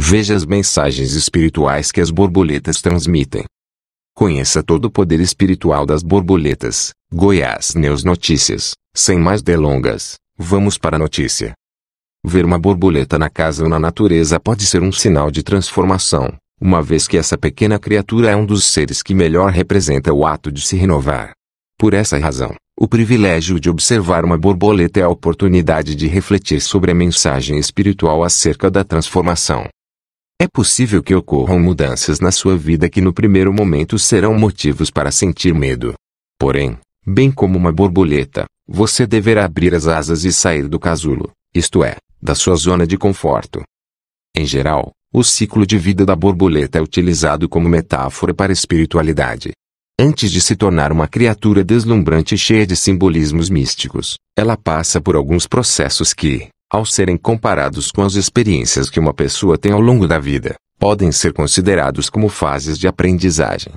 Veja as mensagens espirituais que as borboletas transmitem. Conheça todo o poder espiritual das borboletas. Goiás News Notícias. Sem mais delongas, vamos para a notícia. Ver uma borboleta na casa ou na natureza pode ser um sinal de transformação, uma vez que essa pequena criatura é um dos seres que melhor representa o ato de se renovar. Por essa razão, o privilégio de observar uma borboleta é a oportunidade de refletir sobre a mensagem espiritual acerca da transformação. É possível que ocorram mudanças na sua vida que no primeiro momento serão motivos para sentir medo. Porém, bem como uma borboleta, você deverá abrir as asas e sair do casulo, isto é, da sua zona de conforto. Em geral, o ciclo de vida da borboleta é utilizado como metáfora para a espiritualidade. Antes de se tornar uma criatura deslumbrante cheia de simbolismos místicos, ela passa por alguns processos que, ao serem comparados com as experiências que uma pessoa tem ao longo da vida, podem ser considerados como fases de aprendizagem.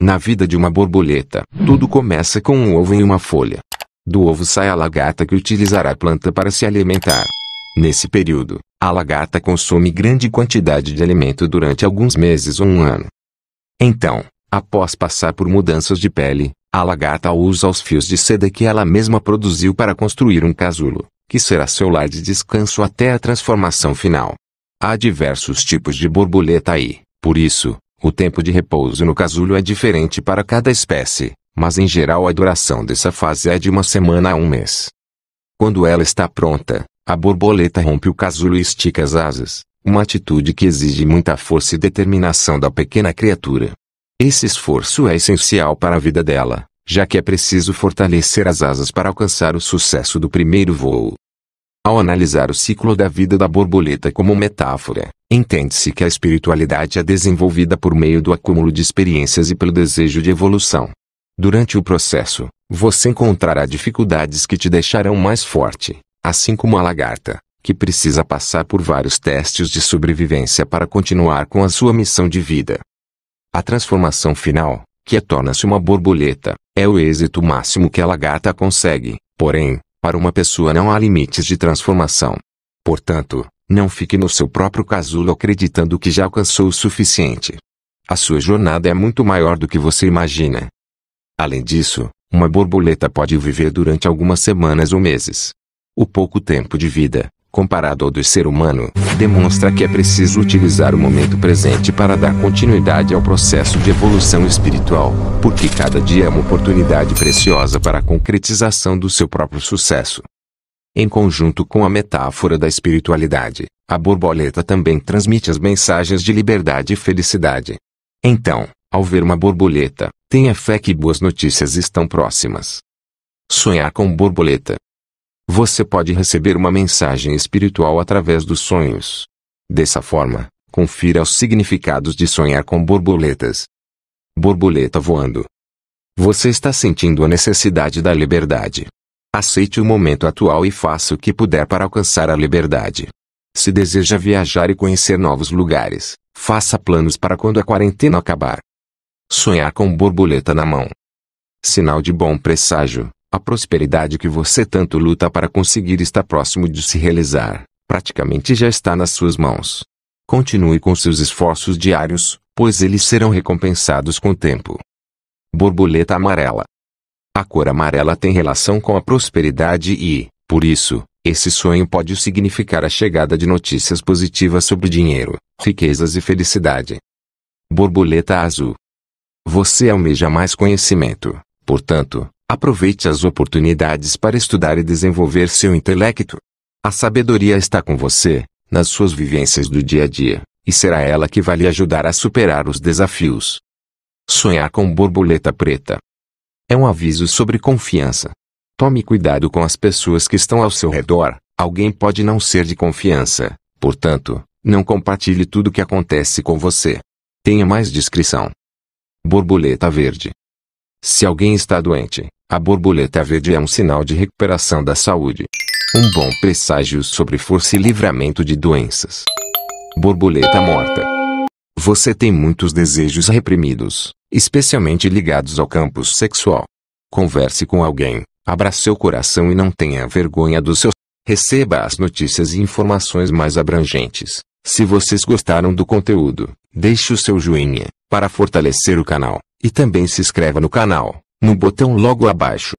Na vida de uma borboleta, tudo começa com um ovo e uma folha. Do ovo sai a lagarta que utilizará a planta para se alimentar. Nesse período, a lagarta consome grande quantidade de alimento durante alguns meses ou um ano. Então, após passar por mudanças de pele, a lagarta usa os fios de seda que ela mesma produziu para construir um casulo, que será seu lar de descanso até a transformação final. Há diversos tipos de borboleta aí, por isso, o tempo de repouso no casulo é diferente para cada espécie, mas em geral a duração dessa fase é de uma semana a um mês. Quando ela está pronta, a borboleta rompe o casulo e estica as asas, uma atitude que exige muita força e determinação da pequena criatura. Esse esforço é essencial para a vida dela, já que é preciso fortalecer as asas para alcançar o sucesso do primeiro voo. Ao analisar o ciclo da vida da borboleta como metáfora, entende-se que a espiritualidade é desenvolvida por meio do acúmulo de experiências e pelo desejo de evolução. Durante o processo, você encontrará dificuldades que te deixarão mais forte, assim como a lagarta, que precisa passar por vários testes de sobrevivência para continuar com a sua missão de vida. A transformação final, que é torna-se uma borboleta, é o êxito máximo que a lagarta consegue, porém, para uma pessoa não há limites de transformação. Portanto, não fique no seu próprio casulo acreditando que já alcançou o suficiente. A sua jornada é muito maior do que você imagina. Além disso, uma borboleta pode viver durante algumas semanas ou meses. O pouco tempo de vida, comparado ao do ser humano, demonstra que é preciso utilizar o momento presente para dar continuidade ao processo de evolução espiritual, porque cada dia é uma oportunidade preciosa para a concretização do seu próprio sucesso. Em conjunto com a metáfora da espiritualidade, a borboleta também transmite as mensagens de liberdade e felicidade. Então, ao ver uma borboleta, tenha fé que boas notícias estão próximas. Sonhar com borboleta você pode receber uma mensagem espiritual através dos sonhos. Dessa forma, confira os significados de sonhar com borboletas. Borboleta voando. Você está sentindo a necessidade da liberdade. Aceite o momento atual e faça o que puder para alcançar a liberdade. Se deseja viajar e conhecer novos lugares, faça planos para quando a quarentena acabar. Sonhar com borboleta na mão. Sinal de bom presságio, a prosperidade que você tanto luta para conseguir está próximo de se realizar, praticamente já está nas suas mãos. Continue com seus esforços diários, pois eles serão recompensados com o tempo. Borboleta amarela. A cor amarela tem relação com a prosperidade e, por isso, esse sonho pode significar a chegada de notícias positivas sobre dinheiro, riquezas e felicidade. Borboleta azul. Você almeja mais conhecimento, portanto, Aproveite as oportunidades para estudar e desenvolver seu intelecto. A sabedoria está com você, nas suas vivências do dia a dia, e será ela que vai lhe ajudar a superar os desafios. Sonhar com borboleta preta é um aviso sobre confiança. Tome cuidado com as pessoas que estão ao seu redor, alguém pode não ser de confiança, portanto, não compartilhe tudo o que acontece com você. Tenha mais discrição. Borboleta verde se alguém está doente, a borboleta verde é um sinal de recuperação da saúde. Um bom presságio sobre força e livramento de doenças. Borboleta morta. Você tem muitos desejos reprimidos, especialmente ligados ao campo sexual. Converse com alguém, abra seu coração e não tenha vergonha dos seus. Receba as notícias e informações mais abrangentes. Se vocês gostaram do conteúdo, deixe o seu joinha para fortalecer o canal. E também se inscreva no canal, no botão logo abaixo.